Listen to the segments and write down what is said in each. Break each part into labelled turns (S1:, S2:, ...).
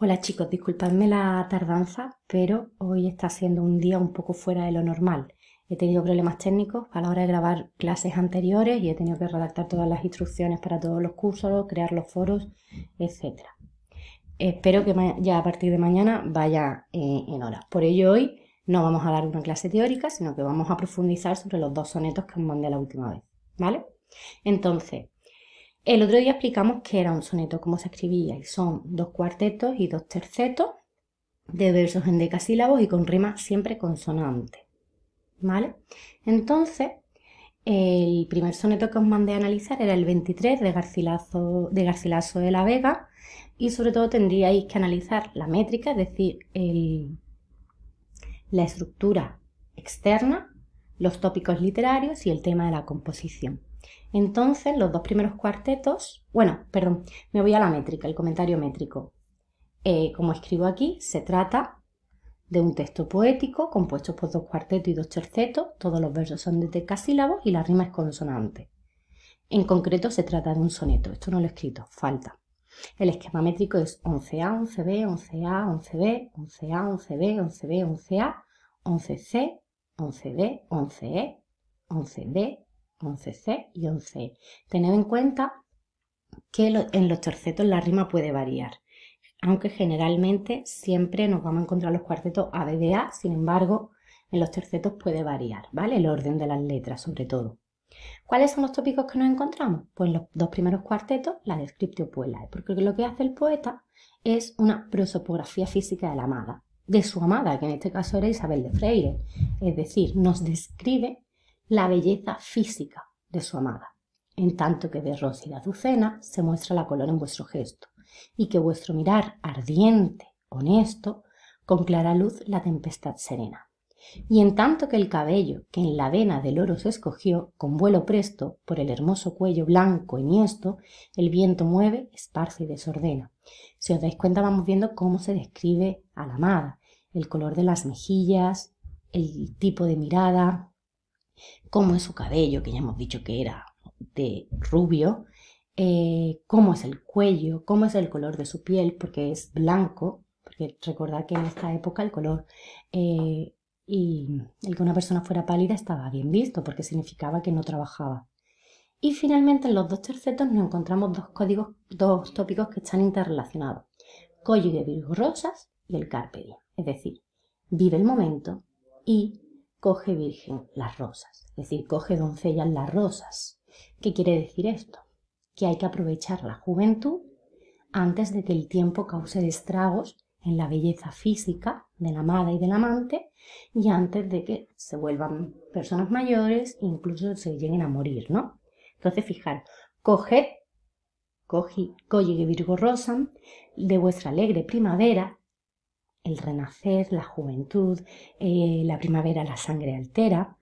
S1: Hola chicos, disculpadme la tardanza, pero hoy está siendo un día un poco fuera de lo normal. He tenido problemas técnicos a la hora de grabar clases anteriores y he tenido que redactar todas las instrucciones para todos los cursos, crear los foros, etc. Espero que ya a partir de mañana vaya eh, en horas. Por ello hoy no vamos a dar una clase teórica, sino que vamos a profundizar sobre los dos sonetos que os mandé la última vez. ¿Vale? Entonces, el otro día explicamos qué era un soneto, cómo se escribía, y son dos cuartetos y dos tercetos de versos en decasílabos y con rimas siempre consonante. ¿Vale? Entonces, el primer soneto que os mandé a analizar era el 23 de Garcilaso de, de la Vega y sobre todo tendríais que analizar la métrica, es decir, la estructura externa, los tópicos literarios y el tema de la composición. Entonces, los dos primeros cuartetos, bueno, perdón, me voy a la métrica, el comentario métrico. Eh, como escribo aquí, se trata de un texto poético compuesto por dos cuartetos y dos tercetos, todos los versos son de tecasílabos y la rima es consonante. En concreto se trata de un soneto, esto no lo he escrito, falta. El esquema métrico es 11A, 11B, 11A, 11B, 11A, 11B, 11B, 11A, 11C, 11 b 11E, 11 b 11C y 11E. E. Tened en cuenta que en los tercetos la rima puede variar, aunque generalmente siempre nos vamos a encontrar los cuartetos A, B, A, sin embargo, en los tercetos puede variar, ¿vale? El orden de las letras, sobre todo. ¿Cuáles son los tópicos que nos encontramos? Pues los dos primeros cuartetos, la descriptio puellae, porque lo que hace el poeta es una prosopografía física de la amada, de su amada, que en este caso era Isabel de Freire. Es decir, nos describe la belleza física de su amada, en tanto que de rosa y de azucena se muestra la color en vuestro gesto, y que vuestro mirar ardiente, honesto, con clara luz la tempestad serena. Y en tanto que el cabello que en la vena del oro se escogió, con vuelo presto, por el hermoso cuello blanco niesto, el viento mueve, esparce y desordena. Si os dais cuenta vamos viendo cómo se describe a la amada, el color de las mejillas, el tipo de mirada, cómo es su cabello, que ya hemos dicho que era de rubio, eh, cómo es el cuello, cómo es el color de su piel, porque es blanco, porque recordad que en esta época el color eh, y el que una persona fuera pálida estaba bien visto, porque significaba que no trabajaba. Y finalmente en los dos tercetos nos encontramos dos códigos, dos tópicos que están interrelacionados, y de Virgo Rosas y el Carpe Diem, es decir, vive el momento y coge virgen las rosas, es decir, coge doncellas las rosas. ¿Qué quiere decir esto? Que hay que aprovechar la juventud antes de que el tiempo cause estragos en la belleza física de la amada y del amante y antes de que se vuelvan personas mayores e incluso se lleguen a morir, ¿no? Entonces, fijar, coge, coge coge virgo rosa de vuestra alegre primavera el renacer, la juventud, eh, la primavera, la sangre altera,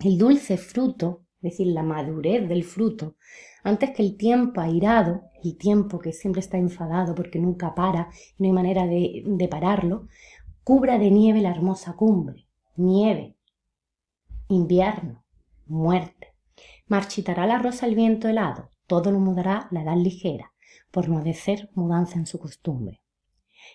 S1: el dulce fruto, es decir, la madurez del fruto, antes que el tiempo airado, el tiempo que siempre está enfadado porque nunca para, no hay manera de, pararlo, cubra de nieve la hermosa cumbre, nieve, invierno, muerte. Marchitará la rosa el viento helado, todo lo mudará la edad ligera, por no ser mudanza en su costumbre.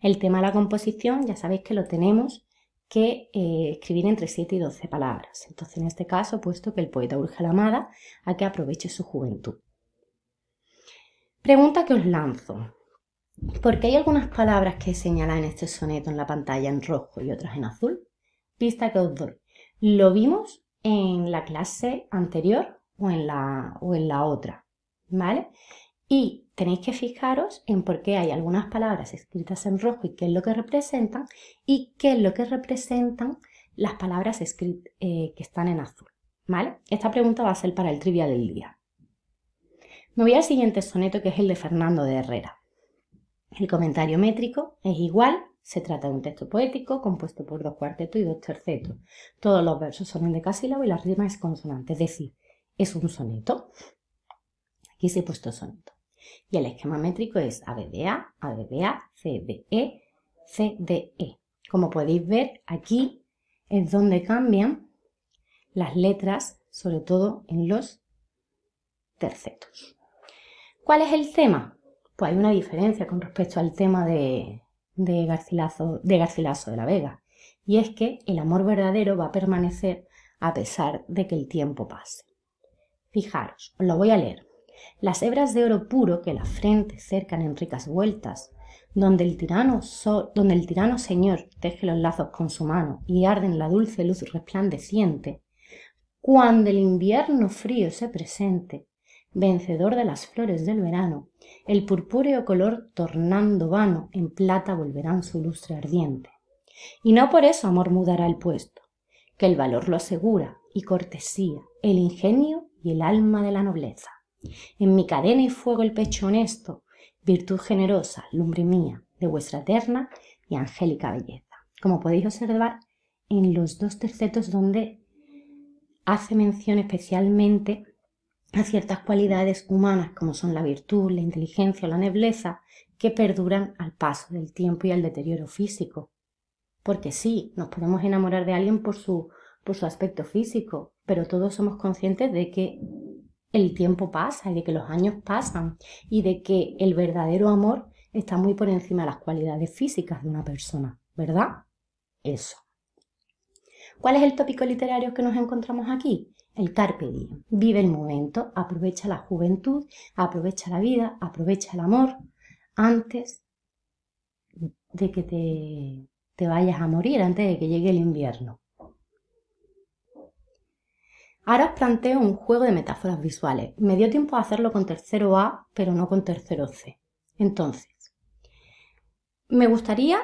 S1: El tema de la composición, ya sabéis que lo tenemos que eh, escribir entre 7 y 12 palabras. Entonces, en este caso, puesto que el poeta urge a la amada a que aproveche su juventud. Pregunta que os lanzo. ¿Por qué hay algunas palabras que señala en este soneto en la pantalla en rojo y otras en azul? Pista que os doy. Lo vimos en la clase anterior o en la, o en la otra, ¿vale? Y tenéis que fijaros en por qué hay algunas palabras escritas en rojo y qué es lo que representan y qué es lo que representan las palabras eh, que están en azul. ¿Vale? Esta pregunta va a ser para el trivia del día. Me voy al siguiente soneto que es el de Fernando de Herrera. El comentario métrico es igual, se trata de un texto poético compuesto por dos cuartetos y dos tercetos. Todos los versos son de decasílabo y la rima es consonante, es decir, es un soneto. Aquí se ha puesto soneto. Y el esquema métrico es abda abda cde CDE. Como podéis ver, aquí es donde cambian las letras, sobre todo en los tercetos. ¿Cuál es el tema? Pues hay una diferencia con respecto al tema de, de, de Garcilaso de la Vega, y es que el amor verdadero va a permanecer a pesar de que el tiempo pase. Fijaros, os lo voy a leer las hebras de oro puro que la frente cercan en ricas vueltas, donde el tirano, donde el tirano señor teje los lazos con su mano y arde en la dulce luz resplandeciente, cuando el invierno frío se presente, vencedor de las flores del verano, el purpúreo color tornando vano en plata volverán su lustre ardiente. Y no por eso amor mudará el puesto, que el valor lo asegura y cortesía, el ingenio y el alma de la nobleza. En mi cadena y fuego el pecho honesto, virtud generosa, lumbre mía, de vuestra eterna y angélica belleza. Como podéis observar en los dos tercetos donde hace mención especialmente a ciertas cualidades humanas como son la virtud, la inteligencia o la nobleza que perduran al paso del tiempo y al deterioro físico. Porque sí, nos podemos enamorar de alguien por su, por su aspecto físico, pero todos somos conscientes de que el tiempo pasa y de que los años pasan y de que el verdadero amor está muy por encima de las cualidades físicas de una persona, ¿verdad? Eso. ¿Cuál es el tópico literario que nos encontramos aquí? El carpe diem. Vive el momento, aprovecha la juventud, aprovecha la vida, aprovecha el amor antes de que te, te vayas a morir, antes de que llegue el invierno. Ahora os planteo un juego de metáforas visuales. Me dio tiempo a hacerlo con tercero A, pero no con tercero C. Entonces, me gustaría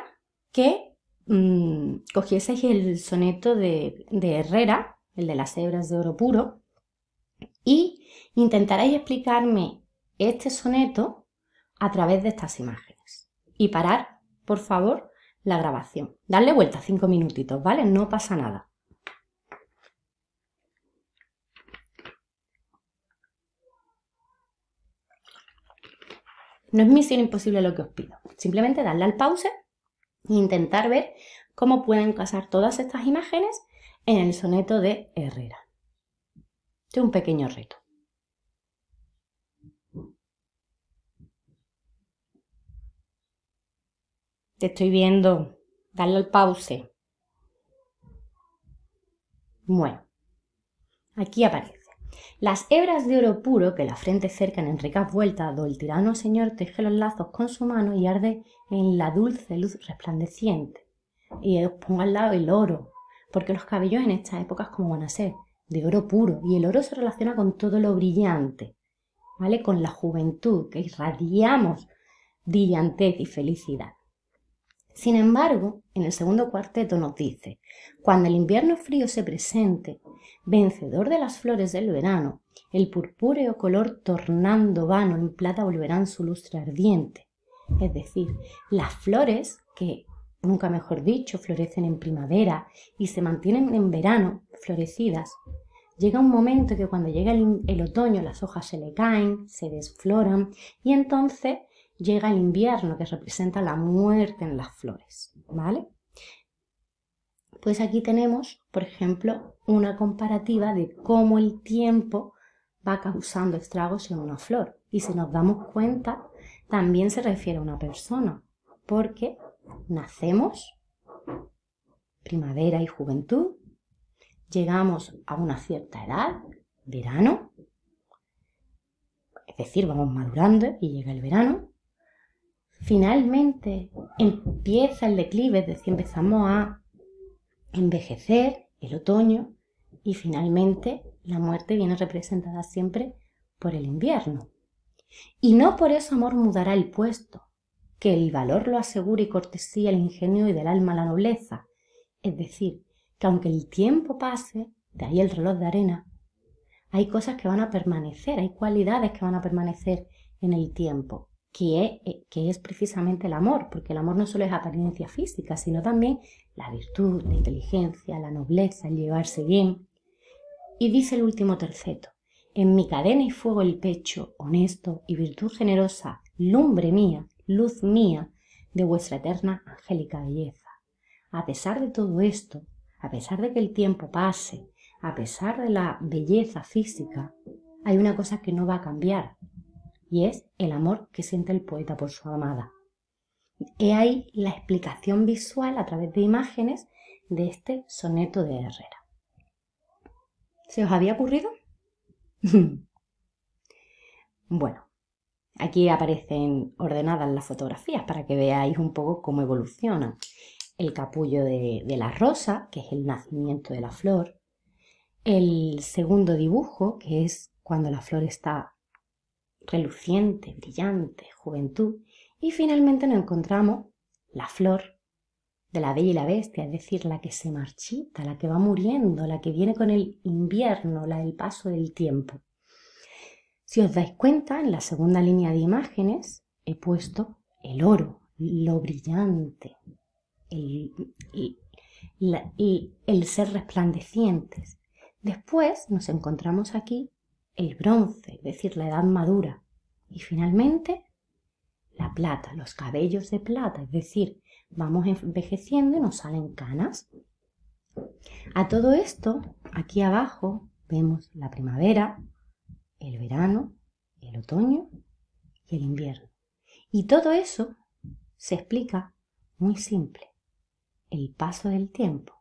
S1: que mm, cogieseis el soneto de, Herrera, el de las hebras de oro puro, y intentaréis explicarme este soneto a través de estas imágenes. Y parar, por favor, la grabación. Darle vuelta cinco minutitos, ¿vale? No pasa nada. No es misión imposible lo que os pido. Simplemente darle al pause e intentar ver cómo pueden casar todas estas imágenes en el soneto de Herrera. Este es un pequeño reto. Te estoy viendo. Darle al pause. Bueno, aquí aparece. Las hebras de oro puro que la frente cercan en ricas vueltas, do el tirano señor teje los lazos con su mano y arde en la dulce luz resplandeciente. Y os pongo al lado el oro, porque los cabellos en estas épocas como van a ser, de oro puro, y el oro se relaciona con todo lo brillante, ¿vale? Con la juventud, que irradiamos brillantez y felicidad. Sin embargo, en el segundo cuarteto nos dice, cuando el invierno frío se presente, vencedor de las flores del verano, el purpúreo color tornando vano en plata volverán su lustre ardiente. Es decir, las flores que, nunca mejor dicho, florecen en primavera y se mantienen en verano florecidas, llega un momento que cuando llega el otoño las hojas se le caen, se desfloran y entonces llega el invierno, que representa la muerte en las flores, ¿vale? Pues aquí tenemos, por ejemplo, una comparativa de cómo el tiempo va causando estragos en una flor. Y si nos damos cuenta, también se refiere a una persona, porque nacemos, primavera y juventud, llegamos a una cierta edad, verano, es decir, vamos madurando y llega el verano, Finalmente empieza el declive, es decir, empezamos a envejecer, el otoño, y finalmente la muerte viene representada siempre por el invierno. Y no por eso amor mudará el puesto, que el valor lo asegura y cortesía el ingenio y del alma la nobleza. Es decir, que aunque el tiempo pase, de ahí el reloj de arena, hay cosas que van a permanecer, hay cualidades que van a permanecer en el tiempo. Eh, que es, precisamente el amor, porque el amor no solo es apariencia física, sino también la virtud, la inteligencia, la nobleza, el llevarse bien. Y dice el último terceto, en mi cadena y fuego el pecho, honesto y virtud generosa, lumbre mía, luz mía, de vuestra eterna angélica belleza. A pesar de todo esto, a pesar de que el tiempo pase, a pesar de la belleza física, hay una cosa que no va a cambiar, y es el amor que siente el poeta por su amada. He ahí la explicación visual a través de imágenes de este soneto de Herrera. ¿Se os había ocurrido? bueno, aquí aparecen ordenadas las fotografías para que veáis un poco cómo evolucionan. El capullo de, de la rosa, que es el nacimiento de la flor. El segundo dibujo, que es cuando la flor está reluciente, brillante, juventud, y finalmente nos encontramos la flor de la bella y la bestia, es decir, la que se marchita, la que va muriendo, la que viene con el invierno, la del paso del tiempo. Si os dais cuenta, en la segunda línea de imágenes he puesto el oro, lo brillante, el, el, ser resplandecientes. Después nos encontramos aquí el bronce, es decir, la edad madura, y finalmente la plata, los cabellos de plata, es decir, vamos envejeciendo y nos salen canas. A todo esto, aquí abajo vemos la primavera, el verano, el otoño y el invierno. Y todo eso se explica muy simple, el paso del tiempo.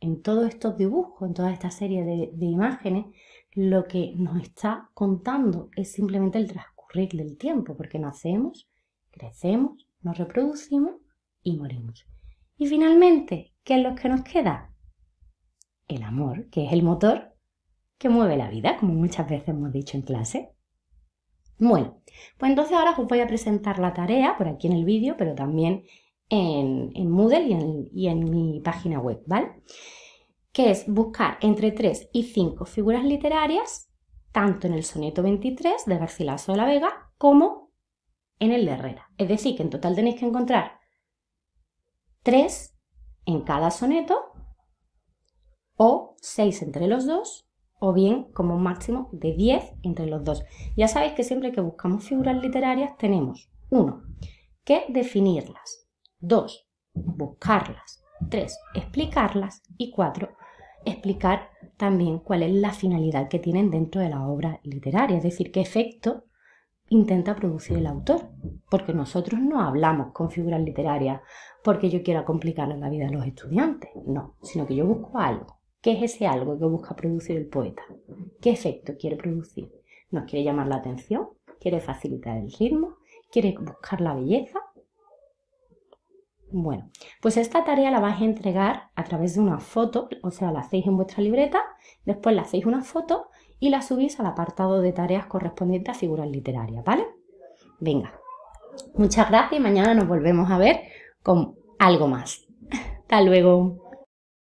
S1: En todos estos dibujos, en toda esta serie de, de imágenes, lo que nos está contando es simplemente el transcurrir del tiempo, porque nacemos, crecemos, nos reproducimos y morimos. Y finalmente, ¿qué es lo que nos queda? El amor, que es el motor que mueve la vida, como muchas veces hemos dicho en clase. Bueno, pues entonces ahora os voy a presentar la tarea por aquí en el vídeo, pero también en, Moodle y en, y en mi página web, ¿vale? que es buscar entre 3 y 5 figuras literarias, tanto en el soneto 23 de Garcilaso de la Vega como en el de Herrera. Es decir, que en total tenéis que encontrar 3 en cada soneto o 6 entre los dos o bien como un máximo de 10 entre los dos. Ya sabéis que siempre que buscamos figuras literarias tenemos 1. que definirlas, 2. buscarlas, 3. explicarlas y 4 explicar también cuál es la finalidad que tienen dentro de la obra literaria, es decir, qué efecto intenta producir el autor, porque nosotros no hablamos con figuras literarias porque yo quiera complicar la vida a los estudiantes, no, sino que yo busco algo. ¿Qué es ese algo que busca producir el poeta? ¿Qué efecto quiere producir? ¿Nos quiere llamar la atención? ¿Quiere facilitar el ritmo? ¿Quiere buscar la belleza? Bueno, pues esta tarea la vais a entregar a través de una foto, o sea, la hacéis en vuestra libreta, después la hacéis una foto y la subís al apartado de tareas correspondiente a figuras literarias, ¿vale? Venga, muchas gracias y mañana nos volvemos a ver con algo más. Hasta luego.